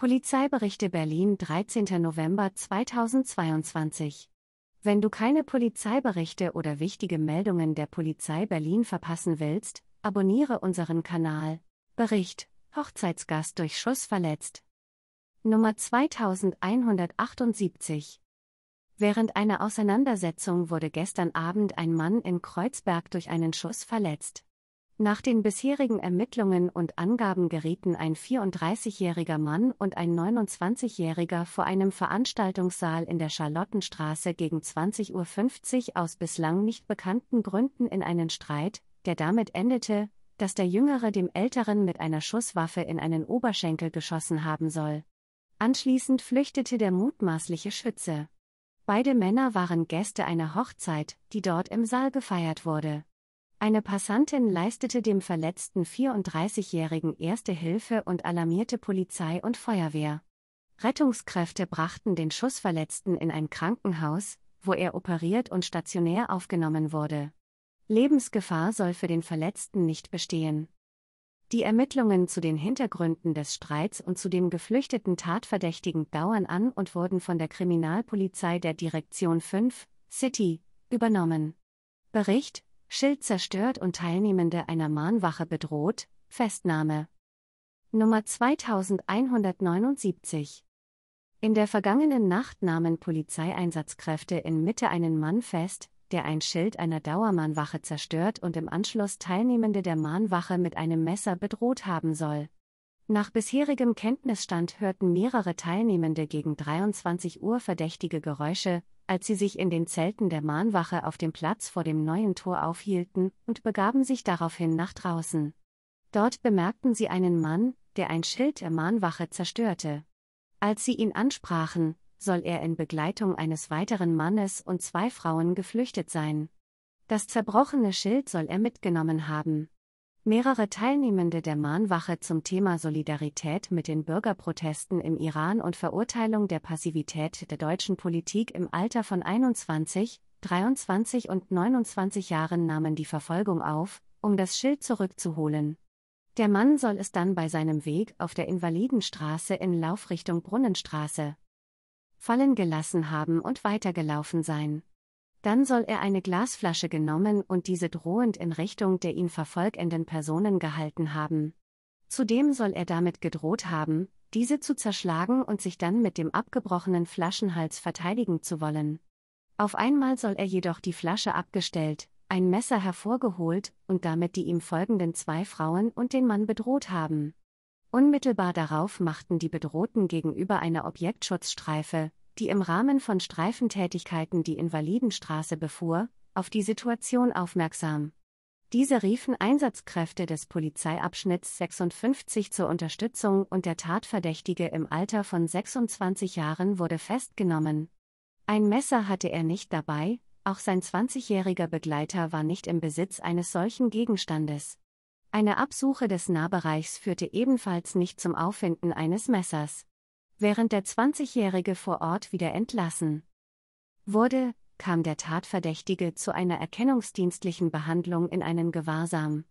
Polizeiberichte Berlin 13. November 2022 Wenn du keine Polizeiberichte oder wichtige Meldungen der Polizei Berlin verpassen willst, abonniere unseren Kanal. Bericht Hochzeitsgast durch Schuss verletzt. Nummer 2178 Während einer Auseinandersetzung wurde gestern Abend ein Mann in Kreuzberg durch einen Schuss verletzt. Nach den bisherigen Ermittlungen und Angaben gerieten ein 34-jähriger Mann und ein 29-jähriger vor einem Veranstaltungssaal in der Charlottenstraße gegen 20.50 Uhr aus bislang nicht bekannten Gründen in einen Streit, der damit endete, dass der Jüngere dem Älteren mit einer Schusswaffe in einen Oberschenkel geschossen haben soll. Anschließend flüchtete der mutmaßliche Schütze. Beide Männer waren Gäste einer Hochzeit, die dort im Saal gefeiert wurde. Eine Passantin leistete dem verletzten 34-Jährigen erste Hilfe und alarmierte Polizei und Feuerwehr. Rettungskräfte brachten den Schussverletzten in ein Krankenhaus, wo er operiert und stationär aufgenommen wurde. Lebensgefahr soll für den Verletzten nicht bestehen. Die Ermittlungen zu den Hintergründen des Streits und zu dem geflüchteten Tatverdächtigen dauern an und wurden von der Kriminalpolizei der Direktion 5, City, übernommen. Bericht Schild zerstört und Teilnehmende einer Mahnwache bedroht, Festnahme. Nummer 2179. In der vergangenen Nacht nahmen Polizeieinsatzkräfte in Mitte einen Mann fest, der ein Schild einer Dauermahnwache zerstört und im Anschluss Teilnehmende der Mahnwache mit einem Messer bedroht haben soll. Nach bisherigem Kenntnisstand hörten mehrere Teilnehmende gegen 23 Uhr verdächtige Geräusche, als sie sich in den Zelten der Mahnwache auf dem Platz vor dem neuen Tor aufhielten und begaben sich daraufhin nach draußen. Dort bemerkten sie einen Mann, der ein Schild der Mahnwache zerstörte. Als sie ihn ansprachen, soll er in Begleitung eines weiteren Mannes und zwei Frauen geflüchtet sein. Das zerbrochene Schild soll er mitgenommen haben. Mehrere Teilnehmende der Mahnwache zum Thema Solidarität mit den Bürgerprotesten im Iran und Verurteilung der Passivität der deutschen Politik im Alter von 21, 23 und 29 Jahren nahmen die Verfolgung auf, um das Schild zurückzuholen. Der Mann soll es dann bei seinem Weg auf der Invalidenstraße in Laufrichtung Brunnenstraße fallen gelassen haben und weitergelaufen sein. Dann soll er eine Glasflasche genommen und diese drohend in Richtung der ihn verfolgenden Personen gehalten haben. Zudem soll er damit gedroht haben, diese zu zerschlagen und sich dann mit dem abgebrochenen Flaschenhals verteidigen zu wollen. Auf einmal soll er jedoch die Flasche abgestellt, ein Messer hervorgeholt und damit die ihm folgenden zwei Frauen und den Mann bedroht haben. Unmittelbar darauf machten die Bedrohten gegenüber einer Objektschutzstreife, die im Rahmen von Streifentätigkeiten die Invalidenstraße befuhr, auf die Situation aufmerksam. Diese riefen Einsatzkräfte des Polizeiabschnitts 56 zur Unterstützung und der Tatverdächtige im Alter von 26 Jahren wurde festgenommen. Ein Messer hatte er nicht dabei, auch sein 20-jähriger Begleiter war nicht im Besitz eines solchen Gegenstandes. Eine Absuche des Nahbereichs führte ebenfalls nicht zum Auffinden eines Messers während der 20-Jährige vor Ort wieder entlassen wurde, kam der Tatverdächtige zu einer erkennungsdienstlichen Behandlung in einen Gewahrsam.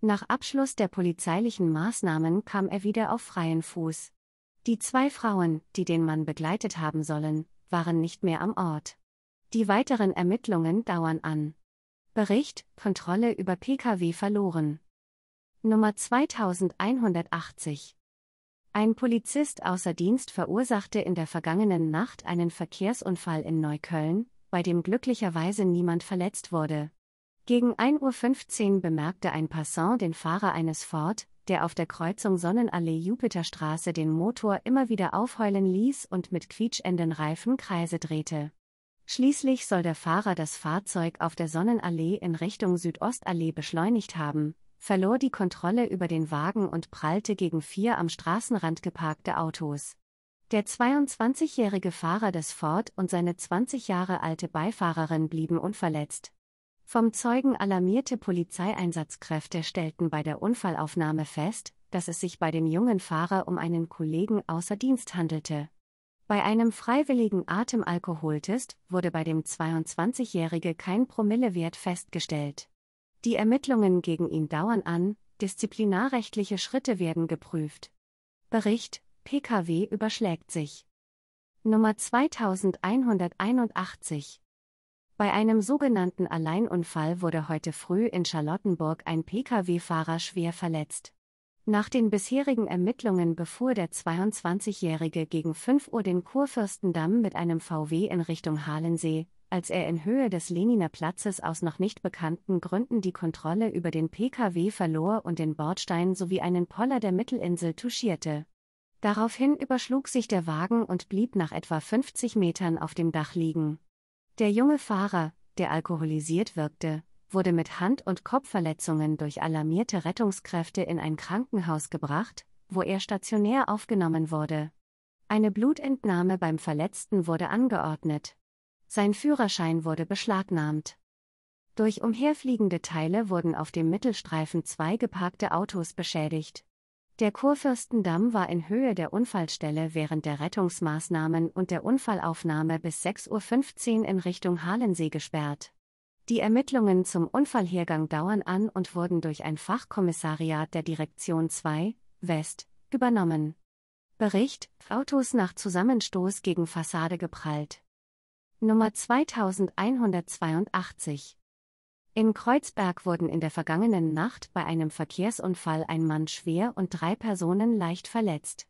Nach Abschluss der polizeilichen Maßnahmen kam er wieder auf freien Fuß. Die zwei Frauen, die den Mann begleitet haben sollen, waren nicht mehr am Ort. Die weiteren Ermittlungen dauern an. Bericht: Kontrolle über Pkw verloren. Nummer 2180 ein Polizist außer Dienst verursachte in der vergangenen Nacht einen Verkehrsunfall in Neukölln, bei dem glücklicherweise niemand verletzt wurde. Gegen 1.15 Uhr bemerkte ein Passant den Fahrer eines Ford, der auf der Kreuzung Sonnenallee Jupiterstraße den Motor immer wieder aufheulen ließ und mit quietschenden Reifen Kreise drehte. Schließlich soll der Fahrer das Fahrzeug auf der Sonnenallee in Richtung Südostallee beschleunigt haben, verlor die Kontrolle über den Wagen und prallte gegen vier am Straßenrand geparkte Autos. Der 22-jährige Fahrer des Ford und seine 20 Jahre alte Beifahrerin blieben unverletzt. Vom Zeugen alarmierte Polizeieinsatzkräfte stellten bei der Unfallaufnahme fest, dass es sich bei dem jungen Fahrer um einen Kollegen außer Dienst handelte. Bei einem freiwilligen Atemalkoholtest wurde bei dem 22-Jährige kein Promillewert festgestellt. Die Ermittlungen gegen ihn dauern an, disziplinarrechtliche Schritte werden geprüft. Bericht PKW überschlägt sich. Nummer 2181 bei einem sogenannten Alleinunfall wurde heute früh in Charlottenburg ein Pkw-Fahrer schwer verletzt. Nach den bisherigen Ermittlungen befuhr der 22-Jährige gegen 5 Uhr den Kurfürstendamm mit einem VW in Richtung Halensee, als er in Höhe des Leniner Platzes aus noch nicht bekannten Gründen die Kontrolle über den Pkw verlor und den Bordstein sowie einen Poller der Mittelinsel touchierte. Daraufhin überschlug sich der Wagen und blieb nach etwa 50 Metern auf dem Dach liegen. Der junge Fahrer, der alkoholisiert wirkte, wurde mit Hand- und Kopfverletzungen durch alarmierte Rettungskräfte in ein Krankenhaus gebracht, wo er stationär aufgenommen wurde. Eine Blutentnahme beim Verletzten wurde angeordnet. Sein Führerschein wurde beschlagnahmt. Durch umherfliegende Teile wurden auf dem Mittelstreifen zwei geparkte Autos beschädigt. Der Kurfürstendamm war in Höhe der Unfallstelle während der Rettungsmaßnahmen und der Unfallaufnahme bis 6.15 Uhr in Richtung Halensee gesperrt. Die Ermittlungen zum Unfallhergang dauern an und wurden durch ein Fachkommissariat der Direktion 2, West, übernommen. Bericht: Autos nach Zusammenstoß gegen Fassade geprallt. Nummer 2182. In Kreuzberg wurden in der vergangenen Nacht bei einem Verkehrsunfall ein Mann schwer und drei Personen leicht verletzt.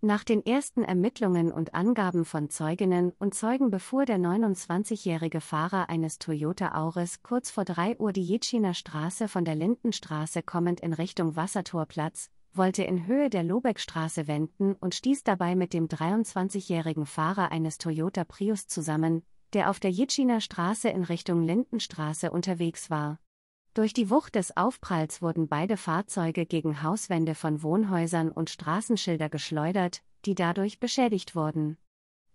Nach den ersten Ermittlungen und Angaben von Zeuginnen und Zeugen befuhr der 29-jährige Fahrer eines Toyota Auris kurz vor 3 Uhr die Jitschiner Straße von der Lindenstraße kommend in Richtung Wassertorplatz, wollte in Höhe der Lobeckstraße wenden und stieß dabei mit dem 23-jährigen Fahrer eines Toyota Prius zusammen, der auf der Jitschiner Straße in Richtung Lindenstraße unterwegs war. Durch die Wucht des Aufpralls wurden beide Fahrzeuge gegen Hauswände von Wohnhäusern und Straßenschilder geschleudert, die dadurch beschädigt wurden.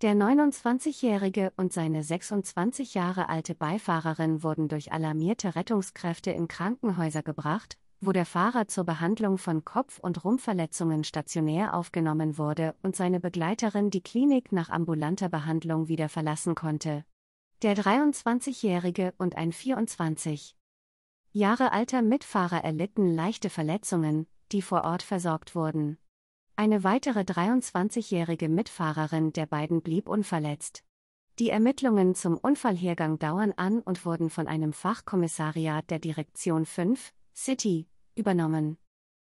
Der 29-jährige und seine 26 Jahre alte Beifahrerin wurden durch alarmierte Rettungskräfte in Krankenhäuser gebracht, wo der Fahrer zur Behandlung von Kopf- und Rumpfverletzungen stationär aufgenommen wurde und seine Begleiterin die Klinik nach ambulanter Behandlung wieder verlassen konnte. Der 23-jährige und ein 24 Jahre alter Mitfahrer erlitten leichte Verletzungen, die vor Ort versorgt wurden. Eine weitere 23-jährige Mitfahrerin der beiden blieb unverletzt. Die Ermittlungen zum Unfallhergang dauern an und wurden von einem Fachkommissariat der Direktion 5, City, übernommen.